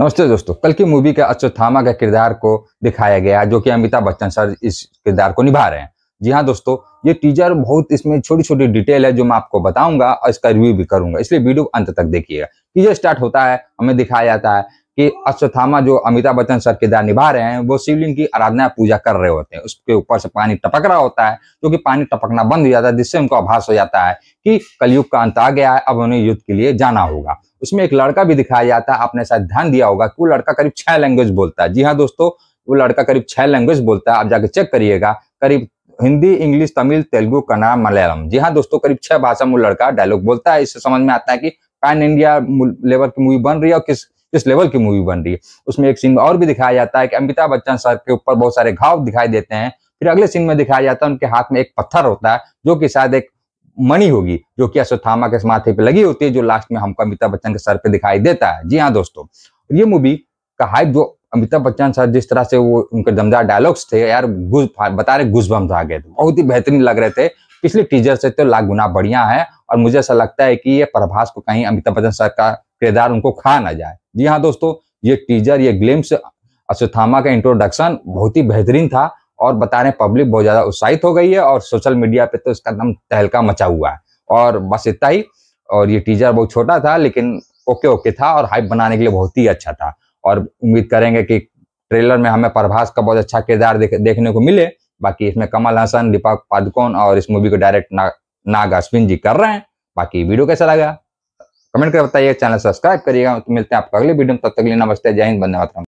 नमस्ते दोस्तों कल की मूवी के अश्वत्थामा के किरदार को दिखाया गया जो कि अमिताभ बच्चन सर इस किरदार को निभा रहे हैं जी हाँ दोस्तों ये टीजर बहुत इसमें छोटी छोटी डिटेल है जो मैं आपको बताऊंगा और इसका रिव्यू भी करूंगा इसलिए वीडियो अंत तक देखिएगा टीजर स्टार्ट होता है हमें दिखाया जाता है कि अश्वत्थामा जो अमिताभ बच्चन सर किरदार निभा रहे हैं वो शिवलिंग की आराधना पूजा कर रहे होते हैं उसके ऊपर से पानी टपक रहा होता है क्योंकि पानी टपकना बंद हो जाता है जिससे उनको आभास हो जाता है कि कलयुग का अंत आ गया है अब उन्हें युद्ध के लिए जाना होगा उसमें एक लड़का भी दिखाया जाता है आपने शायद ध्यान दिया होगा कि वो लड़का करीब छह लैंग्वेज बोलता है जी हाँ दोस्तों वो लड़का करीब छह लैंग्वेज बोलता है आप जाके चेक करिएगा करीब हिंदी इंग्लिश तमिल तेलुगु कन्नड़ मलयालम जी हाँ दोस्तों करीब छह भाषा में लड़का डायलॉग बोलता है इससे समझ में आता है कि पैन इंडिया लेवल की मूवी बन रही है और किस किस लेवल की मूवी बन रही है उसमें एक सीन और भी दिखाया जाता है कि अमिताभ बच्चन सर के ऊपर बहुत सारे घाव दिखाई देते हैं फिर अगले सीन में दिखाया जाता है उनके हाथ में एक पत्थर होता है जो कि शायद एक मणि होगी जो कि अश्वत्थामा के माथे पे लगी होती है जो लास्ट में हमको अमिताभ बच्चन के सर पे दिखाई देता है जी हाँ दोस्तों ये मूवी का हाइप जो अमिताभ बच्चन सर जिस तरह से वो उनके दमदार डायलॉग्स थे यार गुज बता रहे गुज बम्स आ गए बहुत ही बेहतरीन लग रहे थे पिछले टीजर से तो लाख गुना बढ़िया है और मुझे ऐसा लगता है कि ये प्रभास को कहीं अमिताभ बच्चन सर का किरदार उनको खा ना जाए जी हाँ दोस्तों ये टीजर ये ग्लिम्स अश्वत्थामा का इंट्रोडक्शन बहुत ही बेहतरीन था और बता रहे पब्लिक बहुत ज़्यादा उत्साहित हो गई है और सोशल मीडिया पे तो इसका दम तहलका मचा हुआ है और बस इतना ही और ये टीजर बहुत छोटा था लेकिन ओके ओके था और हाइप बनाने के लिए बहुत ही अच्छा था और उम्मीद करेंगे कि ट्रेलर में हमें प्रभास का बहुत अच्छा किरदार देख, देखने को मिले बाकी इसमें कमल हसन दीपक पादुकोण और इस मूवी को डायरेक्ट ना, नाग अश्विन जी कर रहे हैं बाकी वीडियो कैसा लगा कमेंट कर बताइए चैनल सब्सक्राइब करिएगा तो मिलते हैं आपको अगले वीडियो में तब तक लिए नमस्ते जय हिंद बंदे मातरम